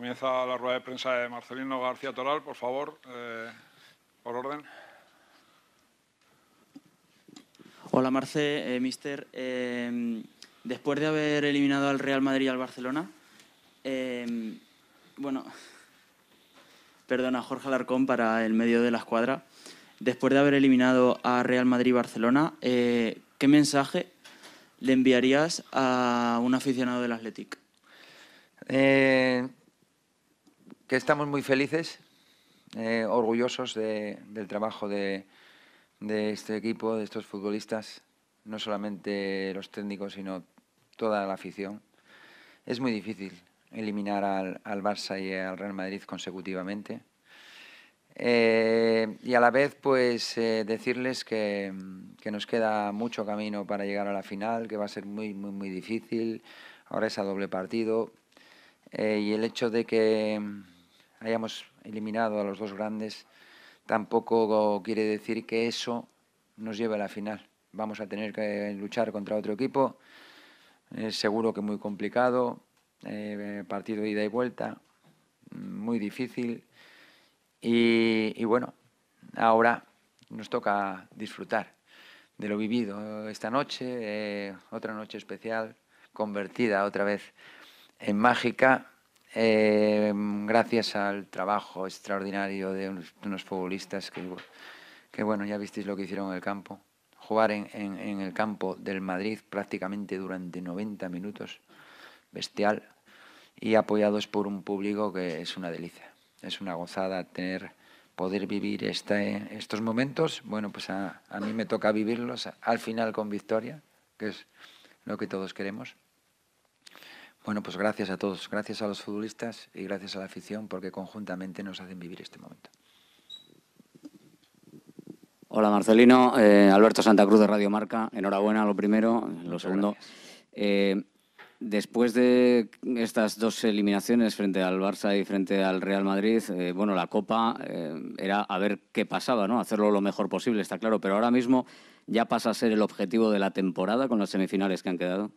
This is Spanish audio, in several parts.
Comienza la rueda de prensa de Marcelino García Toral, por favor, eh, por orden. Hola Marce, eh, mister. Eh, después de haber eliminado al Real Madrid y al Barcelona, bueno, perdona, Jorge Alarcón para el medio de la escuadra. Después de haber eliminado a Real Madrid y Barcelona, ¿qué mensaje le enviarías a un aficionado del Athletic? Eh, que estamos muy felices, eh, orgullosos del trabajo de, este equipo, de estos futbolistas, no solamente los técnicos, sino toda la afición. Es muy difícil eliminar al, Barça y al Real Madrid consecutivamente. Eh, y a la vez, pues eh, decirles que, que, nos queda mucho camino para llegar a la final, que va a ser muy, muy, muy difícil. Ahora es a doble partido. y el hecho de que hayamos eliminado a los dos grandes, tampoco quiere decir que eso nos lleve a la final. Vamos a tener que luchar contra otro equipo, seguro que muy complicado, eh, partido partido ida y vuelta, muy difícil. Y, bueno, ahora nos toca disfrutar de lo vivido esta noche, eh, otra noche especial, convertida otra vez en mágica Em, gracias al trabajo extraordinario de unos, futbolistas que, bueno, ya visteis lo que hicieron en el campo. Jugar en, el campo del Madrid prácticamente durante 90 minutos, bestial, y apoyados por un público que es una delicia. Es una gozada tener poder vivir eh, estos momentos. Bueno, pues a mí me toca vivirlos al final con victoria, que es lo que todos queremos. Bueno, pues gracias a todos, gracias a los futbolistas y gracias a la afición porque conjuntamente nos hacen vivir este momento. Hola Marcelino, eh, Alberto Santa Cruz de Radio Marca, enhorabuena lo primero, lo segundo. Eh, después de estas dos eliminaciones frente al Barça y frente al Real Madrid, eh, bueno, la Copa era a ver qué pasaba, ¿no? Hacerlo lo mejor posible, está claro, pero ahora mismo ya pasa a ser el objetivo de la temporada con las semifinales que han quedado.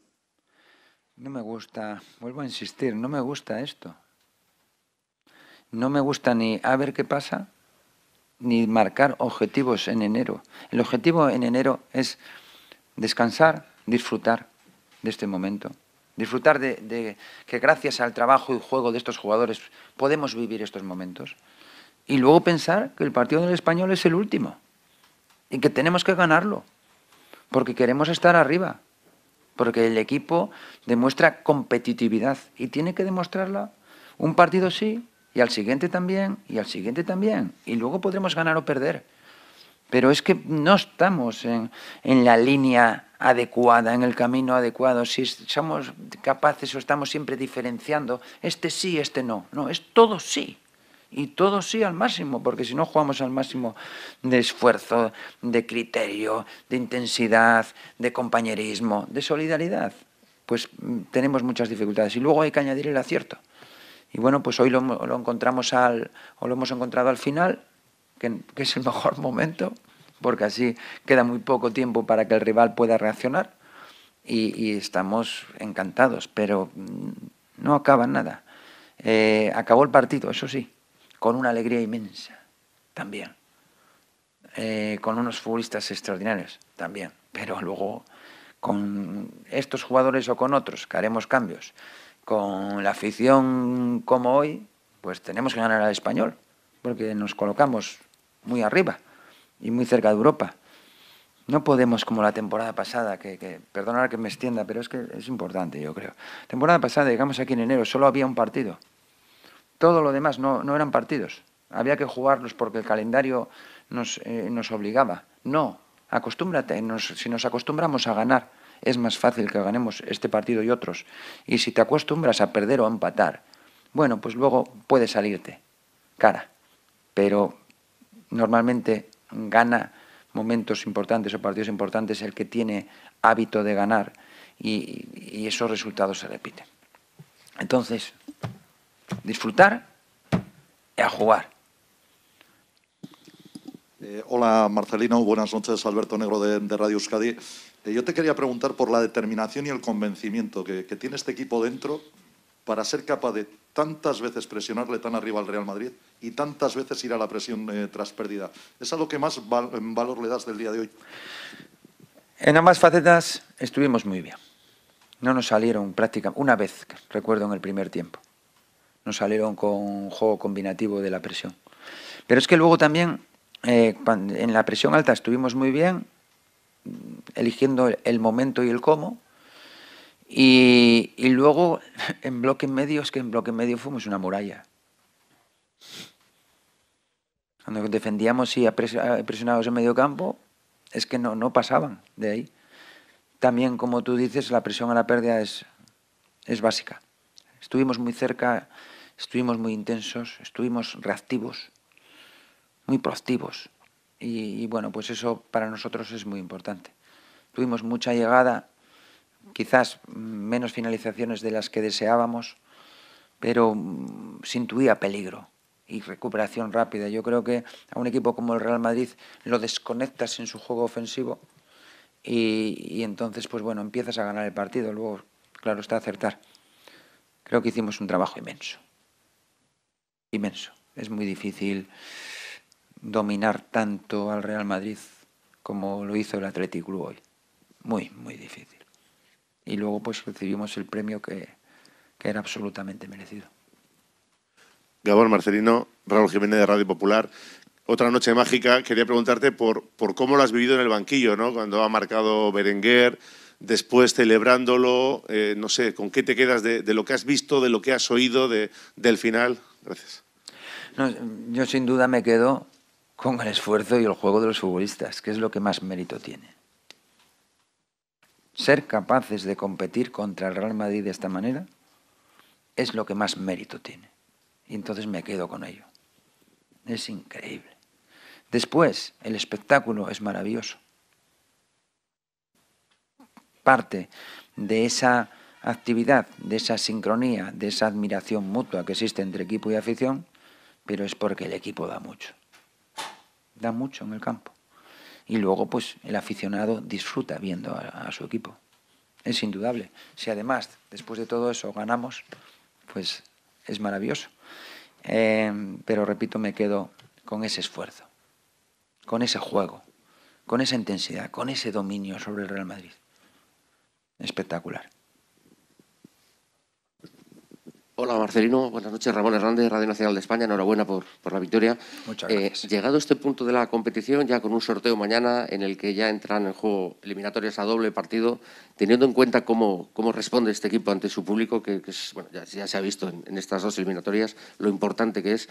No me gusta, vuelvo a insistir, no me gusta esto. No me gusta ni a ver qué pasa, ni marcar objetivos en enero. El objetivo en enero es descansar, disfrutar de este momento. Disfrutar de, que gracias al trabajo y juego de estos jugadores podemos vivir estos momentos. Y luego pensar que el partido del español es el último y que tenemos que ganarlo, porque queremos estar arriba porque el equipo demuestra competitividad y tiene que demostrarla un partido sí y al siguiente también y al siguiente también y luego podremos ganar o perder. Pero es que no estamos en, la línea adecuada, en el camino adecuado, si somos capaces o estamos siempre diferenciando, este sí, este no. No, es todo sí y todo sí al máximo, porque si no jugamos al máximo de esfuerzo, de criterio, de intensidad, de compañerismo, de solidaridad, pues mm, tenemos muchas dificultades. Y luego hay que añadir el acierto. Y bueno, pues hoy lo, encontramos al, o lo hemos encontrado al final, que, es el mejor momento, porque así queda muy poco tiempo para que el rival pueda reaccionar. Y, estamos encantados, pero mm, no acaba nada. Eh, acabó el partido, eso sí, con una alegría inmensa, también. Eh, con unos futbolistas extraordinarios, también. Pero luego con estos jugadores o con otros, que haremos cambios. Con la afición como hoy, pues tenemos que ganar al español, porque nos colocamos muy arriba y muy cerca de Europa. No podemos, como la temporada pasada, que, que perdonar que me extienda, pero es que es importante, yo creo. Temporada pasada, llegamos aquí en enero, solo había un partido. Todo lo demás no, eran partidos. Había que jugarlos porque el calendario nos, eh, nos obligaba. No, acostúmbrate. si nos acostumbramos a ganar, es más fácil que ganemos este partido y otros. Y si te acostumbras a perder o a empatar, bueno, pues luego puede salirte cara. Pero normalmente gana momentos importantes o partidos importantes el que tiene hábito de ganar y esos resultados se repiten. Entonces, disfrutar y a jugar. Eh, hola Marcelino, buenas noches, Alberto Negro de, Radio Euskadi. Eh, yo te quería preguntar por la determinación y el convencimiento que, tiene este equipo dentro para ser capaz de tantas veces presionarle tan arriba al Real Madrid y tantas veces ir a la presión eh, tras perdida. ¿Es algo que más valor le das del día de hoy? En ambas facetas estuvimos muy bien. No nos salieron prácticamente una vez, recuerdo, en el primer tiempo no salieron con un juego combinativo de la presión. Pero es que luego también eh, en la presión alta estuvimos muy bien, mm, eligiendo el momento y el cómo. Y, luego en bloque medio, es que en bloque medio fuimos una muralla. Cuando defendíamos y presionados en medio campo, es que no, no pasaban de ahí. También, como tú dices, la presión a la pérdida es, es básica. Estuvimos muy cerca estuvimos muy intensos, estuvimos reactivos, muy proactivos. Y, bueno, pues eso para nosotros es muy importante. Tuvimos mucha llegada, quizás menos finalizaciones de las que deseábamos, pero mm, sintuía intuía peligro y recuperación rápida. Yo creo que a un equipo como el Real Madrid lo desconectas en su juego ofensivo y, y entonces, pues bueno, empiezas a ganar el partido. Luego, claro, está acertar. Creo que hicimos un trabajo inmenso inmenso. Es muy difícil dominar tanto al Real Madrid como lo hizo el Athletic Club hoy. Muy, muy difícil. Y luego pues recibimos el premio que, era absolutamente merecido. Gabor Marcelino, Raúl Jiménez de Radio Popular. Otra noche mágica, quería preguntarte por, por cómo lo has vivido en el banquillo, ¿no? Cuando ha marcado Berenguer, después celebrándolo, eh, no sé, ¿con qué te quedas de, de, lo que has visto, de lo que has oído, de, del final? Gracias yo sin duda me quedo con el esfuerzo y el juego de los futbolistas, que es lo que más mérito tiene. Ser capaces de competir contra el Real Madrid de esta manera es lo que más mérito tiene. Y entonces me quedo con ello. Es increíble. Después, el espectáculo es maravilloso. Parte de esa actividad, de esa sincronía, de esa admiración mutua que existe entre equipo y afición, pero es porque el equipo da mucho. Da mucho en el campo. Y luego, pues, el aficionado disfruta viendo a, su equipo. Es indudable. Si además, después de todo eso, ganamos, pues es maravilloso. Eh, pero repito, me quedo con ese esfuerzo, con ese juego, con esa intensidad, con ese dominio sobre el Real Madrid. Espectacular. Hola Marcelino, buenas noches. Ramón Hernández, Radio Nacional de España. Enhorabuena por, la victoria. Muchas gracias. Eh, llegado a este punto de la competición, ya con un sorteo mañana en el que ya entran en juego eliminatorias a doble partido, teniendo en cuenta cómo, responde este equipo ante su público, que, bueno, ya, se ha visto en, estas dos eliminatorias lo importante que es,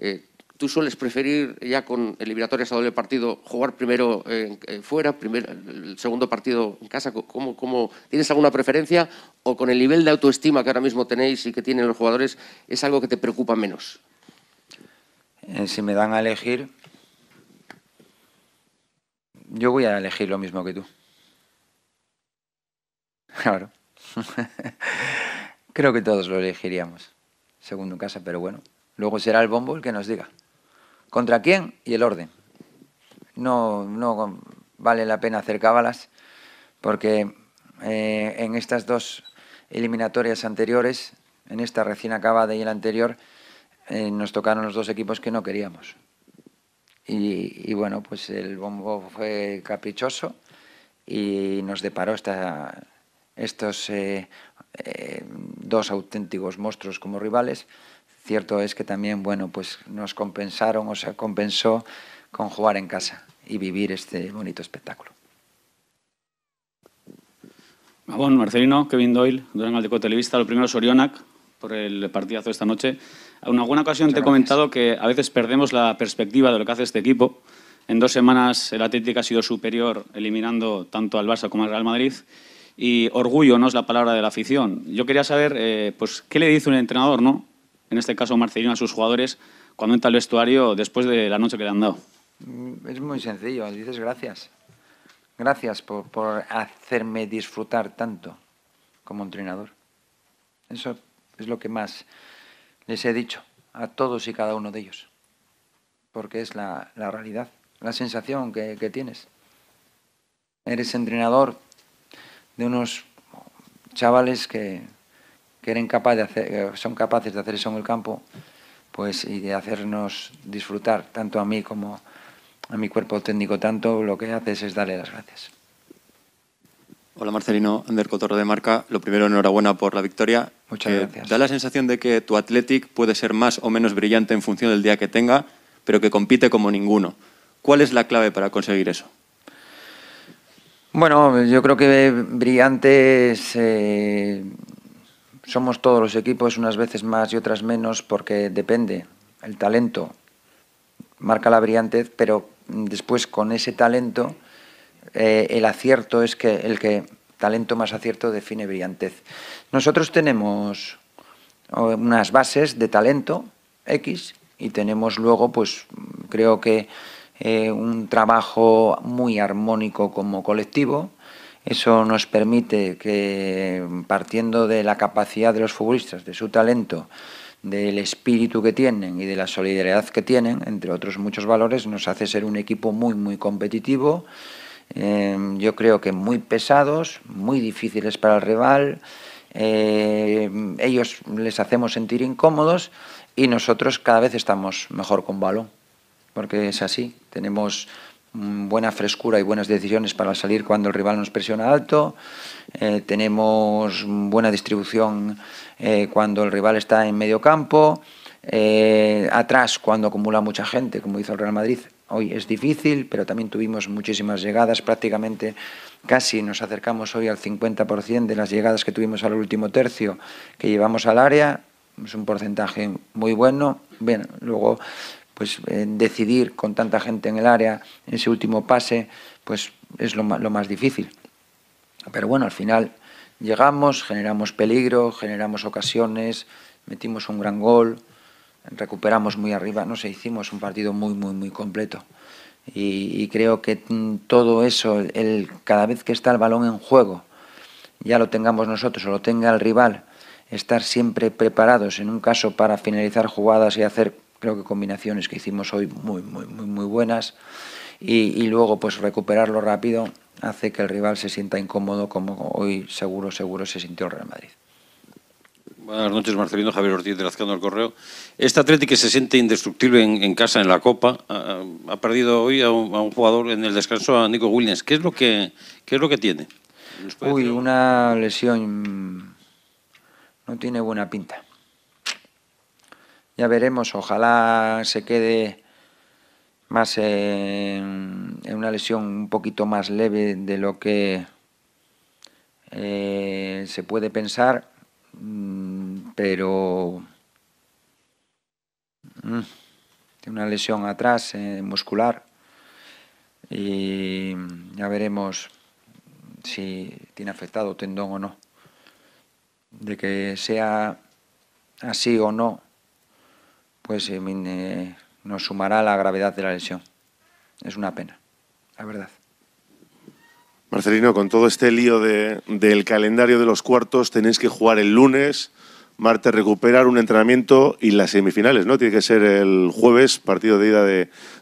eh, tú sueles preferir ya con el eliminatorias a doble partido jugar primero eh, fuera, el segundo partido en casa? ¿Cómo, tienes alguna preferencia o con el nivel de autoestima que ahora mismo tenéis y que tienen los jugadores es algo que te preocupa menos? Eh, si me dan a elegir, yo voy a elegir lo mismo que tú. Claro. Creo que todos lo elegiríamos, segundo en casa, pero bueno, luego será el bombo el que nos diga contra quién y el orden. No, no vale la pena hacer cábalas porque eh, en estas dos eliminatorias anteriores, en esta recién acabada y en la anterior, eh, nos tocaron los dos equipos que no queríamos. Y, bueno, pues el bombo fue caprichoso y nos deparó estos eh, dos auténticos monstruos como rivales, Cierto es que también, bueno, pues nos compensaron, o sea, compensó con jugar en casa y vivir este bonito espectáculo. Gabón, Marcelino, Kevin Doyle, Durán Aldeco Televista. Lo primero, Sorionac, por el partidazo de esta noche. En alguna ocasión te he comentado que a veces perdemos la perspectiva de lo que hace este equipo. En dos semanas el Atlético ha sido superior, eliminando tanto al Barça como al Real Madrid. Y orgullo no es la palabra de la afición. Yo quería saber, eh, pues, ¿qué le dice un entrenador, no? en este caso Marcelino, a sus jugadores cuando entra al vestuario después de la noche que le han dado? Mm, es muy sencillo, dices gracias. Gracias por, hacerme disfrutar tanto como entrenador. Eso es lo que más les he dicho a todos y cada uno de ellos, porque es la, realidad, la sensación que tienes. Eres entrenador de unos chavales que que de hacer, eh, son capaces de hacer eso en el campo pues, y de hacernos disfrutar, tanto a mí como a mi cuerpo técnico, tanto lo que haces es darle las gracias. Hola Marcelino, Ander Cotorro de Marca. Lo primero, enhorabuena por la victoria. Muchas eh, gracias. Da la sensación de que tu Athletic puede ser más o menos brillante en función del día que tenga, pero que compite como ninguno. ¿Cuál es la clave para conseguir eso? Bueno, yo creo que brillante es, eh, somos todos los equipos, unas veces más y otras menos, porque depende. El talento marca la brillantez, pero después con ese talento eh, el acierto es que el que talento más acierto define brillantez. Nosotros tenemos eh, unas bases de talento X y tenemos luego, pues creo que eh, un trabajo muy armónico como colectivo, eso nos permite que, partiendo de la capacidad de los futbolistas, de su talento, del espíritu que tienen y de la solidaridad que tienen, entre otros muchos valores, nos hace ser un equipo muy, muy competitivo. Eh, yo creo que muy pesados, muy difíciles para el rival. Eh, ellos les hacemos sentir incómodos y nosotros cada vez estamos mejor con balón, porque es así. Tenemos Mm, buena frescura y buenas decisiones para salir cuando el rival nos presiona alto. Eh, tenemos buena distribución eh, cuando el rival está en medio campo. Eh, atrás, cuando acumula mucha gente, como hizo el Real Madrid, hoy es difícil, pero también tuvimos muchísimas llegadas, prácticamente casi nos acercamos hoy al 50% de las llegadas que tuvimos al último tercio que llevamos al área, es un porcentaje muy bueno. Bien, luego pues eh, decidir con tanta gente en el área, en ese último pase, pues es lo más, lo más difícil. Pero bueno, al final llegamos, generamos peligro, generamos ocasiones, metimos un gran gol, recuperamos muy arriba, no sé, hicimos un partido muy, muy, muy completo. Y, y creo que mm, todo eso, el, cada vez que está el balón en juego, ya lo tengamos nosotros o lo tenga el rival, estar siempre preparados, en un caso para finalizar jugadas y hacer creo que combinaciones que hicimos hoy muy, muy, muy, muy buenas. Y, luego pues recuperarlo rápido hace que el rival se sienta incómodo como hoy seguro, seguro se sintió el Real Madrid. Buenas noches, Marcelino. Javier Ortiz de Lazcano del Correo. Este Atlético que se siente indestructible en, casa, en la Copa, ha, perdido hoy a un, jugador en el descanso, a Nico Williams. ¿Qué es lo que, qué es lo que tiene? Uy, una lesión no tiene buena pinta. Ya veremos, ojalá se quede más en, una lesión un poquito más leve de lo que eh, se puede pensar, mm, pero tiene mm, una lesión atrás eh, muscular y ya veremos si tiene afectado tendón o no. De que sea así o no, pues eh, eh, nos sumará la gravedad de la lesión. Es una pena, la verdad. Marcelino, con todo este lío del calendario de los cuartos, tenéis que jugar el lunes, martes recuperar un entrenamiento y las semifinales, ¿no? Tiene que ser el jueves, partido de ida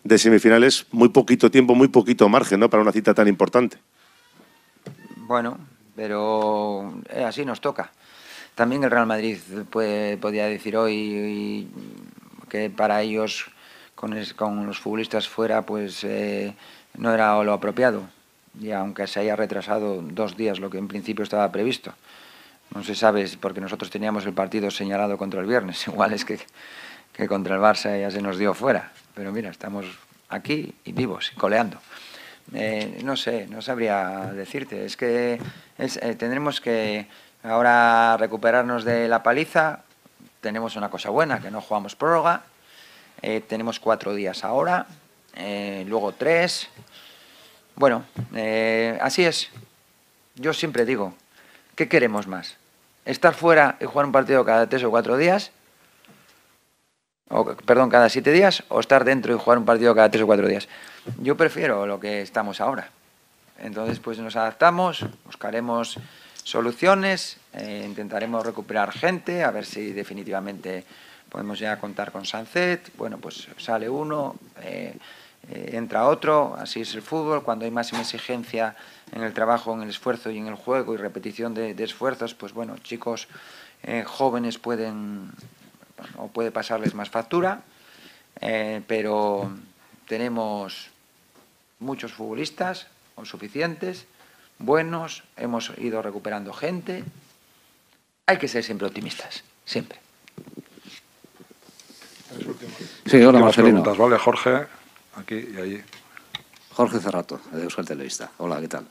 de, semifinales. Muy poquito tiempo, muy poquito margen, ¿no? Para una cita tan importante. Bueno, pero eh, así nos toca. También el Real Madrid pues, podía decir hoy que para ellos con, los futbolistas fuera pues eh, no era lo apropiado, y aunque se haya retrasado dos días lo que en principio estaba previsto. No se sabe, porque nosotros teníamos el partido señalado contra el viernes, igual es que, contra el Barça ya se nos dio fuera, pero mira, estamos aquí y vivos y coleando. Eh, no sé, no sabría decirte. Es que eh, tendremos que ahora recuperarnos de la paliza, tenemos una cosa buena, que no jugamos prórroga. Eh, tenemos cuatro días ahora, eh, luego tres. Bueno, eh, así es. Yo siempre digo, ¿qué queremos más? ¿Estar fuera y jugar un partido cada tres o cuatro días? O, perdón, cada siete días, o estar dentro y jugar un partido cada tres o cuatro días. Yo prefiero lo que estamos ahora. Entonces, pues nos adaptamos, buscaremos soluciones, eh, intentaremos recuperar gente, a ver si definitivamente podemos ya contar con Sancet, bueno, pues sale uno, eh, eh, entra otro, así es el fútbol, cuando hay máxima exigencia en el trabajo, en el esfuerzo y en el juego y repetición de, esfuerzos, pues bueno, chicos jóvenes pueden o puede pasarles más factura, pero tenemos muchos futbolistas o suficientes, buenos, hemos ido recuperando gente. Hay que ser siempre optimistas, siempre. Sí, Marcelino. ¿vale, Jorge? Aquí y allí. Jorge Cerrato, de Euskal Televista. Hola, ¿qué tal?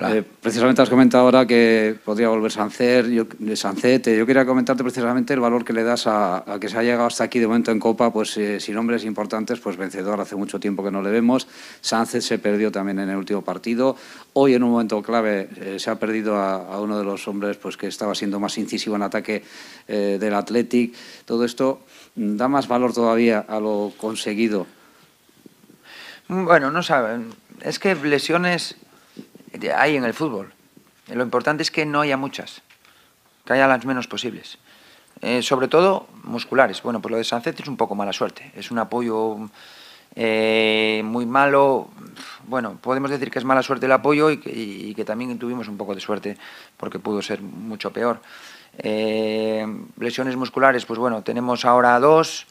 Eh, precisamente has comentado ahora que podría volver Sancer, yo, Yo quería comentarte precisamente el valor que le das a, que se ha llegado hasta aquí de momento en Copa, pues eh, sin hombres importantes, pues vencedor hace mucho tiempo que no le vemos. Sánchez se perdió también en el último partido. Hoy en un momento clave eh, se ha perdido a, uno de los hombres pues, que estaba siendo más incisivo en ataque del Athletic. Todo esto mm, da más valor todavía a lo conseguido bueno, no saben. Es que lesiones hay en el fútbol. Lo importante es que no haya muchas, que haya las menos posibles. Eh, sobre todo musculares. Bueno, pues lo de Sancet es un poco mala suerte. Es un apoyo eh, muy malo. Bueno, podemos decir que es mala suerte el apoyo y que, también tuvimos un poco de suerte porque pudo ser mucho peor. Eh, lesiones musculares, pues bueno, tenemos ahora dos.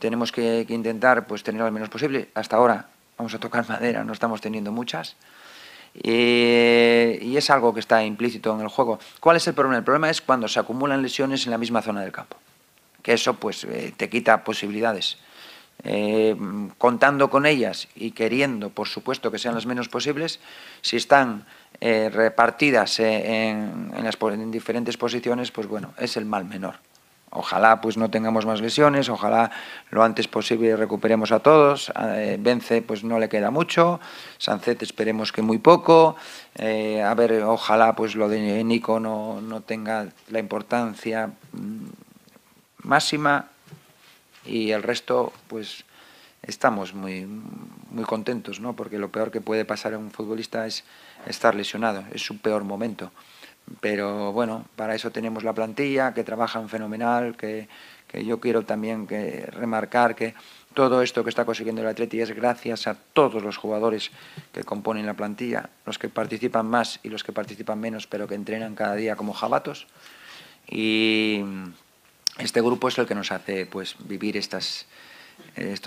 Tenemos que, intentar pues, tener al menos posible. Hasta ahora vamos a tocar madera, no estamos teniendo muchas. Eh, y es algo que está implícito en el juego. ¿Cuál es el problema? El problema es cuando se acumulan lesiones en la misma zona del campo. Que eso pues eh, te quita posibilidades. Eh, contando con ellas y queriendo, por supuesto, que sean las menos posibles, si están repartidas en diferentes posiciones, pues bueno, es el mal menor ojalá pues no tengamos más lesiones, ojalá lo antes posible recuperemos a todos. Eh, Vence pues no le queda mucho, Sancet esperemos que muy poco. Eh, a ver, ojalá pues lo de Nico no, no tenga la importancia mm, máxima y el resto pues estamos muy, muy contentos, ¿no? porque lo peor que puede pasar a un futbolista es estar lesionado, es su peor momento pero bueno, para eso tenemos la plantilla, que trabajan fenomenal, que, yo quiero también que remarcar que todo esto que está consiguiendo el Atleti es gracias a todos los jugadores que componen la plantilla, los que participan más y los que participan menos, pero que entrenan cada día como jabatos. Y este grupo es el que nos hace pues, vivir estos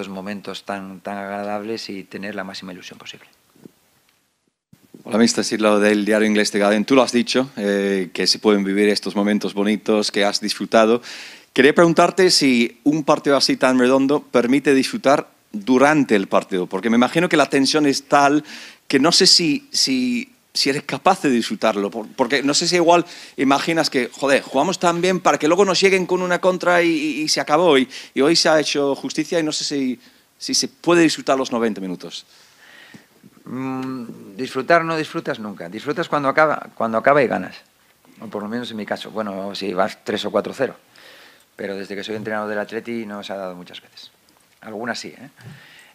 momentos tan agradables y tener la máxima ilusión posible. Hola, Mr. lo del diario inglés The Guardian. Tú lo has dicho, eh, que se pueden vivir estos momentos bonitos que has disfrutado. Quería preguntarte si un partido así tan redondo permite disfrutar durante el partido, porque me imagino que la tensión es tal que no sé si, eres capaz de disfrutarlo, porque no sé si igual imaginas que, joder, jugamos tan bien para que luego nos lleguen con una contra y, se acabó, y, y, hoy se ha hecho justicia y no sé si, si se puede disfrutar los 90 minutos. Mm, disfrutar no disfrutas nunca. Disfrutas cuando acaba, cuando acaba y ganas. O por lo menos en mi caso. Bueno, si vas 3 o 4-0. Pero desde que soy entrenador del Atleti no se ha dado muchas veces. Algunas sí. ¿eh?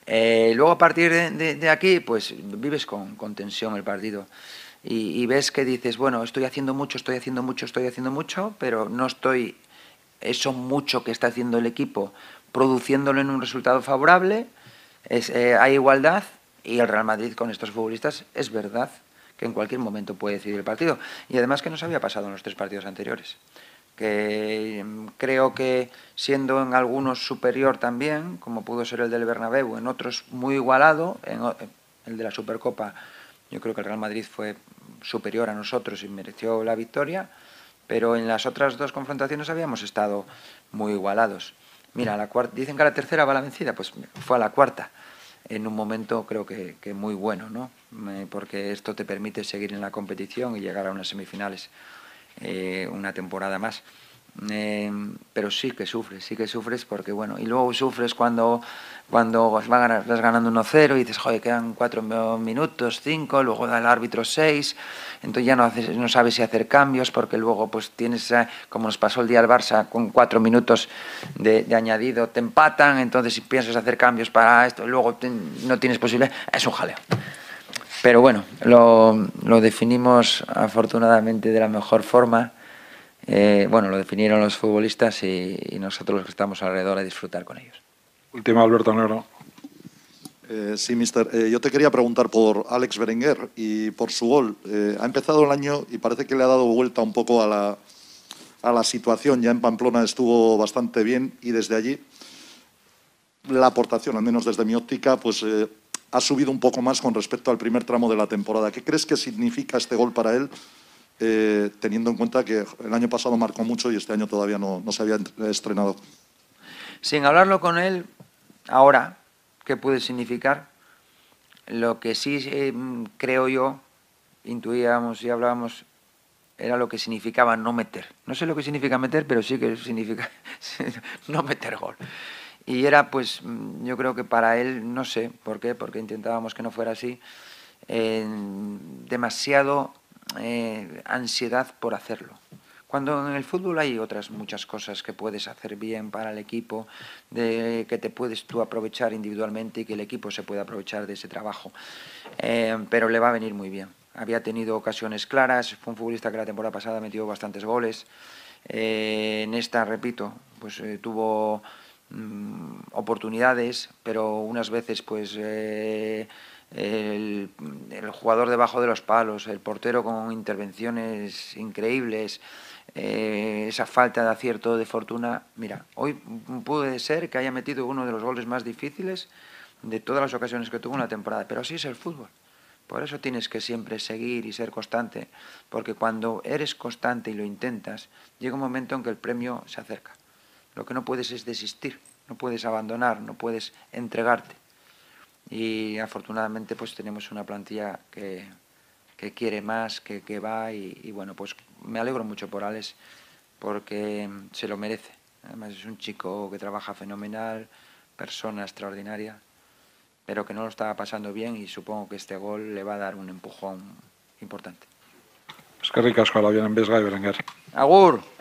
Eh, luego a partir de, aquí, pues vives con, tensión el partido. Y, ves que dices, bueno, estoy haciendo mucho, estoy haciendo mucho, estoy haciendo mucho, pero no estoy eso mucho que está haciendo el equipo produciéndolo en un resultado favorable. Eh, hay igualdad y el Real Madrid con estos futbolistas es verdad que en cualquier momento puede decidir el partido. Y además que nos había pasado en los tres partidos anteriores. Que em, creo que siendo en algunos superior también, como pudo ser el del Bernabéu, en otros muy igualado, en eh, el de la Supercopa, yo creo que el Real Madrid fue superior a nosotros y mereció la victoria, pero en las otras dos confrontaciones habíamos estado muy igualados. Mira, la dicen que a la tercera va la vencida, pues fue a la cuarta en un momento creo que, que muy bueno, ¿no? porque esto te permite seguir en la competición y llegar a unas semifinales eh, una temporada más. Eh, pero sí que sufres, sí que sufres porque, bueno, y luego sufres cuando, cuando vas, ganando 1-0 y dices, joder, quedan 4 minutos, 5, luego da el árbitro 6, entonces ya no, haces, no sabes si hacer cambios porque luego pues tienes, eh, como nos pasó el día al Barça, con 4 minutos de, añadido te empatan, entonces si piensas hacer cambios para esto, luego no tienes posibilidad, es un jaleo. Pero bueno, lo, lo definimos afortunadamente de la mejor forma eh, bueno, lo definieron los futbolistas y, nosotros los que estamos alrededor a disfrutar con ellos. Última, Alberto Negro. Eh, sí, mister. Eh, yo te quería preguntar por Alex Berenguer y por su gol. ha empezado el año y parece que le ha dado vuelta un poco a la, a la situación. Ya en Pamplona estuvo bastante bien y desde allí la aportación, al menos desde mi óptica, pues ha subido un poco más con respecto al primer tramo de la temporada. ¿Qué crees que significa este gol para él eh, teniendo en cuenta que el año pasado marcó mucho y este año todavía no, se había estrenado. Sin hablarlo con él, ahora, ¿qué puede significar? Lo que sí eh, creo yo, intuíamos y hablábamos, era lo que significaba no meter. No sé lo que significa meter, pero sí que significa no meter gol. Y era, pues, mm, yo creo que para él, no sé por qué, porque intentábamos que no fuera así, eh, demasiado eh, ansiedad por hacerlo. Cuando en el fútbol hay otras muchas cosas que puedes hacer bien para el equipo, de, que te puedes tú aprovechar individualmente y que el equipo se pueda aprovechar de ese trabajo. Eh, pero le va a venir muy bien. Había tenido ocasiones claras, fue un futbolista que la temporada pasada metió bastantes goles. Eh, en esta, repito, pues tuvo mm, oportunidades, pero unas veces pues el, jugador debajo de los palos, el portero con intervenciones increíbles, eh, esa falta de acierto de fortuna. Mira, hoy puede ser que haya metido uno de los goles más difíciles de todas las ocasiones que tuvo en la temporada, pero así es el fútbol. Por eso tienes que siempre seguir y ser constante, porque cuando eres constante y lo intentas, llega un momento en que el premio se acerca. Lo que no puedes es desistir, no puedes abandonar, no puedes entregarte y afortunadamente pues tenemos una plantilla que, que quiere más, que, que va y, bueno, pues me alegro mucho por Alex porque se lo merece. Además es un chico que trabaja fenomenal, persona extraordinaria, pero que no lo estaba pasando bien y supongo que este gol le va a dar un empujón importante. Es que ricas Agur.